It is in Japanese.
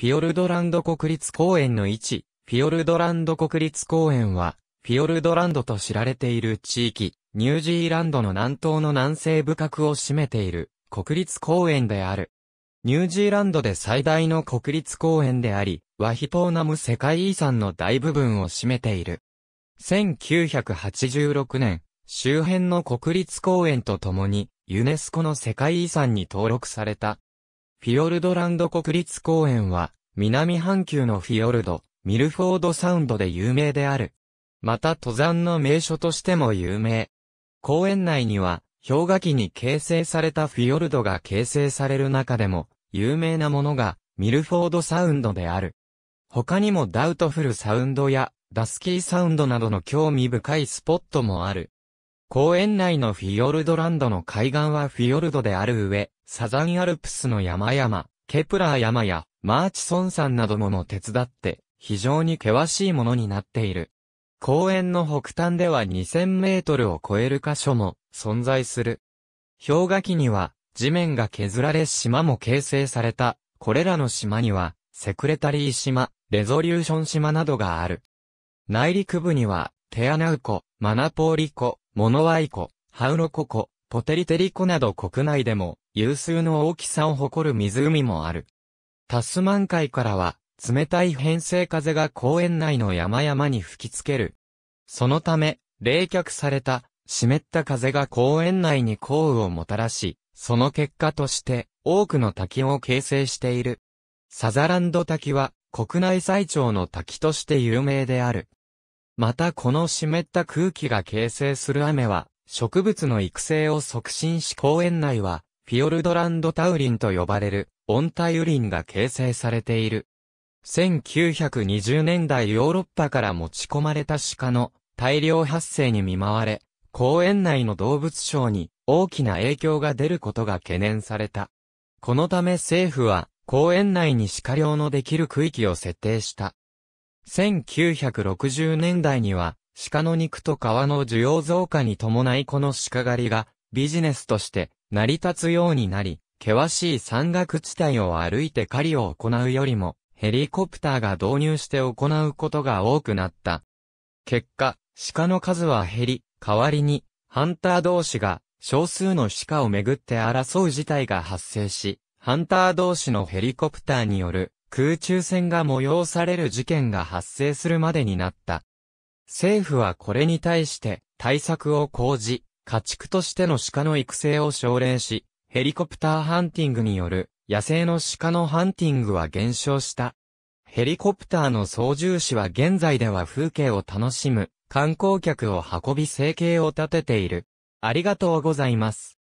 フィオルドランド国立公園の位置、フィオルドランド国立公園は、フィオルドランドと知られている地域、ニュージーランドの南東の南西部角を占めている国立公園である。ニュージーランドで最大の国立公園であり、ワヒポーナム世界遺産の大部分を占めている。1986年、周辺の国立公園とともに、ユネスコの世界遺産に登録された。フィヨルドランド国立公園は、南半球のフィヨルド、ミルフォードサウンドで有名である。また登山の名所としても有名。公園内には、氷河期に形成されたフィヨルドが形成される中でも、有名なものが、ミルフォードサウンドである。他にもダウトフルサウンドや、ダスキーサウンドなどの興味深いスポットもある。公園内のフィヨルドランドの海岸はフィヨルドである上、サザンアルプスの山々、ケプラー山や、マーチソン山などもも手伝って、非常に険しいものになっている。公園の北端では2000メートルを超える箇所も存在する。氷河期には地面が削られ島も形成された、これらの島にはセクレタリー島、レゾリューション島などがある。内陸部にはテアナウコ、マナポーリコ、モノワイコ、ハウロココ、ポテリテリコなど国内でも有数の大きさを誇る湖もある。タスマン海からは、冷たい偏西風が公園内の山々に吹きつける。そのため、冷却された、湿った風が公園内に降雨をもたらし、その結果として、多くの滝を形成している。サザランド滝は、国内最長の滝として有名である。またこの湿った空気が形成する雨は、植物の育成を促進し公園内は、フィヨルドランドタウリンと呼ばれる温帯雨林が形成されている。1920年代ヨーロッパから持ち込まれた鹿の大量発生に見舞われ、公園内の動物省に大きな影響が出ることが懸念された。このため政府は公園内に鹿漁のできる区域を設定した。1960年代には鹿の肉と皮の需要増加に伴いこの鹿狩りがビジネスとして成り立つようになり、険しい山岳地帯を歩いて狩りを行うよりも、ヘリコプターが導入して行うことが多くなった。結果、鹿の数は減り、代わりに、ハンター同士が少数の鹿をめぐって争う事態が発生し、ハンター同士のヘリコプターによる空中戦が催される事件が発生するまでになった。政府はこれに対して対策を講じ、家畜としての鹿の育成を奨励し、ヘリコプターハンティングによる野生の鹿のハンティングは減少した。ヘリコプターの操縦士は現在では風景を楽しむ観光客を運び生計を立てている。ありがとうございます。